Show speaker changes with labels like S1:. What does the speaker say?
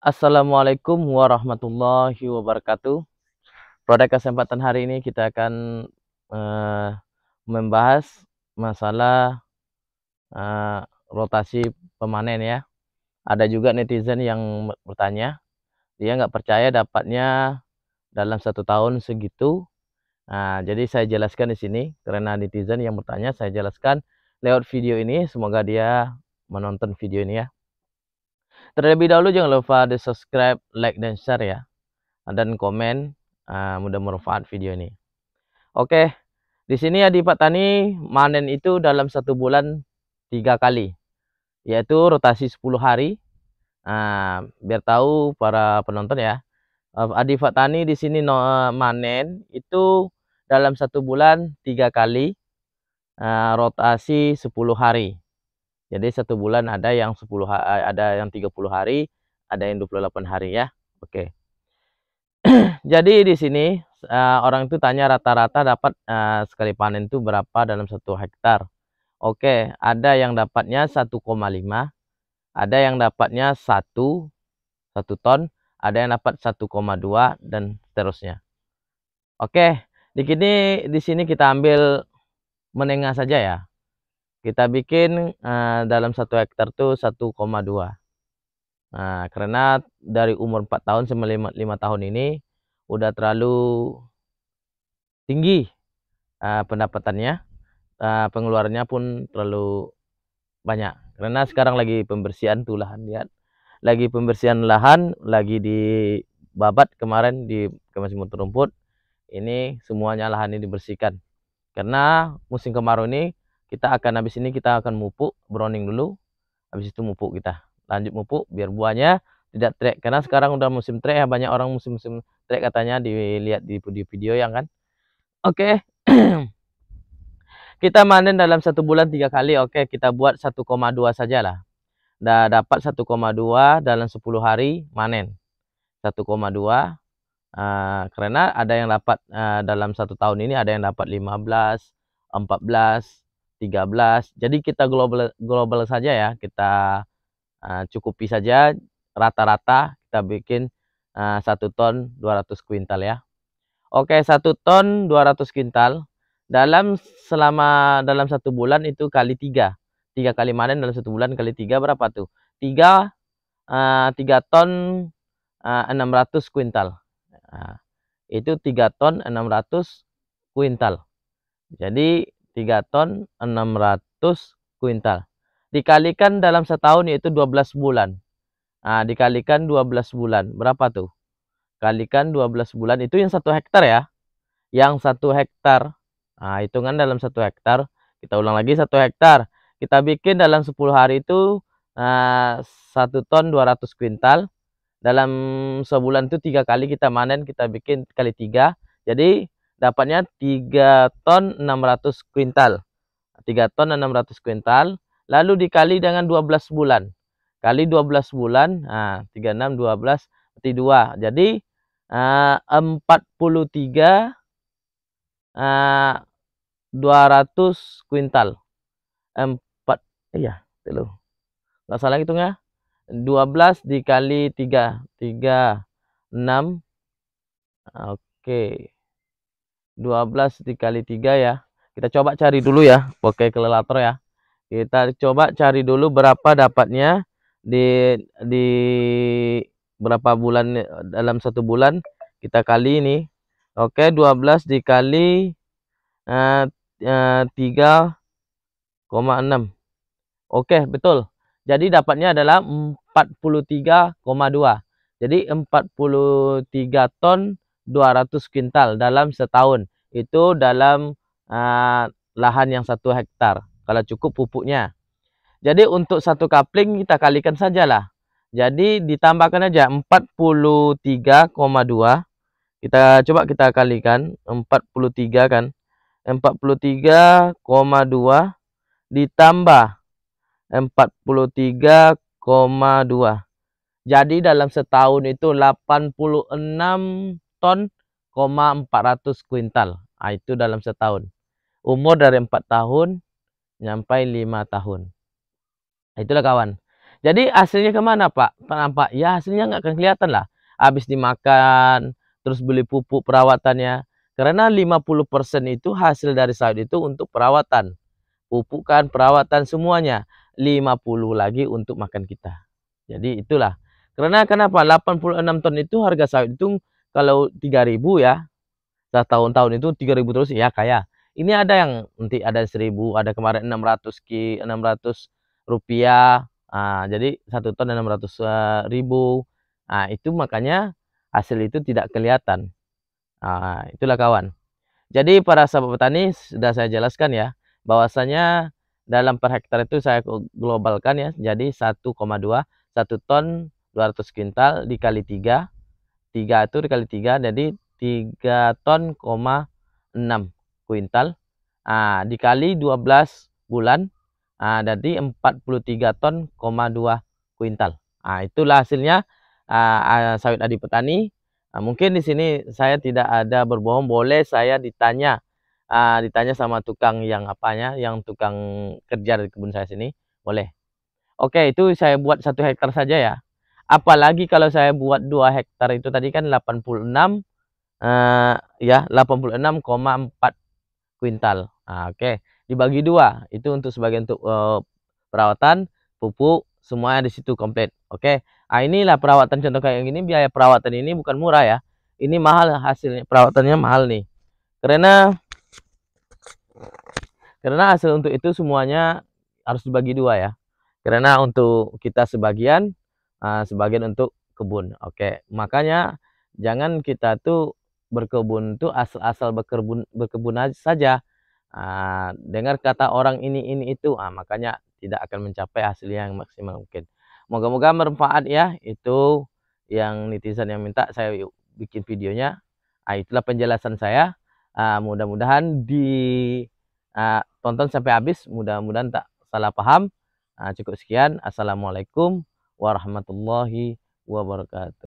S1: Assalamualaikum warahmatullahi wabarakatuh. Pada kesempatan hari ini kita akan uh, membahas masalah uh, rotasi pemanen ya. Ada juga netizen yang bertanya, dia nggak percaya dapatnya dalam satu tahun segitu. Nah, jadi saya jelaskan di sini karena netizen yang bertanya saya jelaskan lewat video ini. Semoga dia menonton video ini ya. Terlebih dahulu jangan lupa di subscribe, like, dan share ya. Dan komen, uh, mudah bermanfaat video ini. Oke, di sini ya di Pak Tani manen itu dalam satu bulan tiga kali. Yaitu rotasi 10 hari. Uh, biar tahu para penonton ya. Ah, Adi Pak Tani di sini no, manen itu dalam satu bulan tiga kali uh, rotasi 10 hari. Jadi satu bulan ada yang 10 eh, ada yang 30 hari, ada yang 28 hari ya. Oke. Jadi di sini eh, orang itu tanya rata-rata dapat eh, sekali panen itu berapa dalam satu hektar. Oke, ada yang dapatnya 1,5, ada yang dapatnya 1 1 ton, ada yang dapat 1,2 dan seterusnya. Oke, di sini di sini kita ambil menengah saja ya kita bikin uh, dalam satu hektar tuh 1,2 nah karena dari umur 4 tahun sampai 5, 5 tahun ini udah terlalu tinggi uh, pendapatannya uh, pengeluarannya pun terlalu banyak karena sekarang lagi pembersihan tuh lahan lihat lagi pembersihan lahan lagi di babat kemarin di Kemasi Rumput ini semuanya lahan ini dibersihkan karena musim kemarau ini kita akan habis ini kita akan mupuk browning dulu habis itu mupuk kita lanjut mupuk biar buahnya tidak trek karena sekarang udah musim trek ya banyak orang musim-musim trek katanya dilihat di video video yang kan oke okay. kita manen dalam satu bulan tiga kali oke okay, kita buat 1,2 saja lah dah dapat 1,2 dalam 10 hari manen. 1,2 uh, eh, karena ada yang dapat uh, dalam satu tahun ini ada yang dapat 15 14 13. Jadi kita global global saja ya, kita uh, cukupi saja rata-rata kita bikin uh, eh, 1 ton 200 kuintal ya. Oke, 1 ton 200 kuintal dalam selama dalam satu bulan itu kali 3. 3 kali panen dalam satu bulan kali 3 berapa tuh? 3 uh, 3 ton uh, eh, 600 kuintal. Nah, itu 3 ton 600 kuintal. Jadi 3 ton 600 kuintal. Dikalikan dalam setahun yaitu 12 bulan. Nah, dikalikan 12 bulan. Berapa tuh? Kalikan 12 bulan. Itu yang satu hektar ya. Yang satu hektar. Nah, hitungan dalam satu hektar. Kita ulang lagi satu hektar. Kita bikin dalam 10 hari itu eh, satu ton 200 kuintal. Dalam sebulan itu tiga kali kita manen, kita bikin kali tiga. Jadi dapatnya 3 ton 600 kuintal. 3 ton 600 kuintal. Lalu dikali dengan 12 bulan. Kali 12 bulan, nah, 36, 12, berarti 2. Jadi, uh, 43 uh, 200 kuintal. 4, iya, dulu. Nggak salah hitungnya. 12 dikali 3. 3, 6. Oke. Okay. 12 dikali 3 ya. Kita coba cari dulu ya pakai kalkulator ya. Kita coba cari dulu berapa dapatnya di di berapa bulan dalam satu bulan kita kali ini. Oke, 12 dikali uh, uh, 3,6. Oke, betul. Jadi dapatnya adalah 43,2. Jadi 43 ton 200 kintal dalam setahun. Itu dalam uh, lahan yang satu hektar. Kalau cukup pupuknya. Jadi untuk satu kapling kita kalikan sajalah. Jadi ditambahkan aja 43,2. Kita coba kita kalikan 43 kan. 43,2 ditambah 43,2. Jadi dalam setahun itu 86 ton, 400 kuintal. Nah, itu dalam setahun. Umur dari 4 tahun sampai 5 tahun. Ah, itulah kawan. Jadi hasilnya kemana Pak? Nampak? Ya hasilnya nggak akan kelihatan lah. Habis dimakan, terus beli pupuk perawatannya. Karena 50% itu hasil dari sawit itu untuk perawatan. Pupukan, perawatan semuanya. 50 lagi untuk makan kita. Jadi itulah. Karena kenapa 86 ton itu harga sawit itu kalau 3000 ya tahun-tahun itu 3000 terus iya ya kaya. ini ada yang nanti ada 1000 ada kemarin 600 ki 600 rupiah nah, jadi satu ton 600 eh, ribu nah itu makanya hasil itu tidak kelihatan nah, itulah kawan jadi para sahabat petani sudah saya jelaskan ya bahwasanya dalam per hektar itu saya globalkan ya jadi 1,2 1 ton 200 kintal dikali 3 3 itu dikali 3 jadi 3 ton, 6 kuintal. Ah, dikali 12 bulan ah, jadi 43 ton, 2 kuintal. Ah, itulah hasilnya ah, ah, sawit adi petani. Ah, mungkin di sini saya tidak ada berbohong, boleh saya ditanya ah, ditanya sama tukang yang apanya, yang tukang kerja dari kebun saya sini, boleh. Oke, itu saya buat satu hektar saja ya apalagi kalau saya buat 2 hektar itu tadi kan 86 uh, eh, ya 86,4 kuintal nah, oke okay. dibagi dua itu untuk sebagian untuk uh, perawatan pupuk semuanya di situ komplit oke okay. nah, inilah perawatan contoh kayak gini biaya perawatan ini bukan murah ya ini mahal hasilnya perawatannya mahal nih karena karena hasil untuk itu semuanya harus dibagi dua ya karena untuk kita sebagian Eh, sebagian untuk kebun. Oke, makanya jangan kita tuh berkebun tuh asal-asal berkebun berkebun saja. Uh, dengar kata orang ini ini itu, uh, makanya tidak akan mencapai hasil yang maksimal mungkin. Moga-moga bermanfaat ya. Itu yang netizen yang minta saya bikin videonya. Uh, itulah penjelasan saya. Uh, mudah-mudahan di uh, tonton sampai habis. Mudah-mudahan tak salah paham. Uh, cukup sekian. Assalamualaikum warahmatullahi wabarakatuh.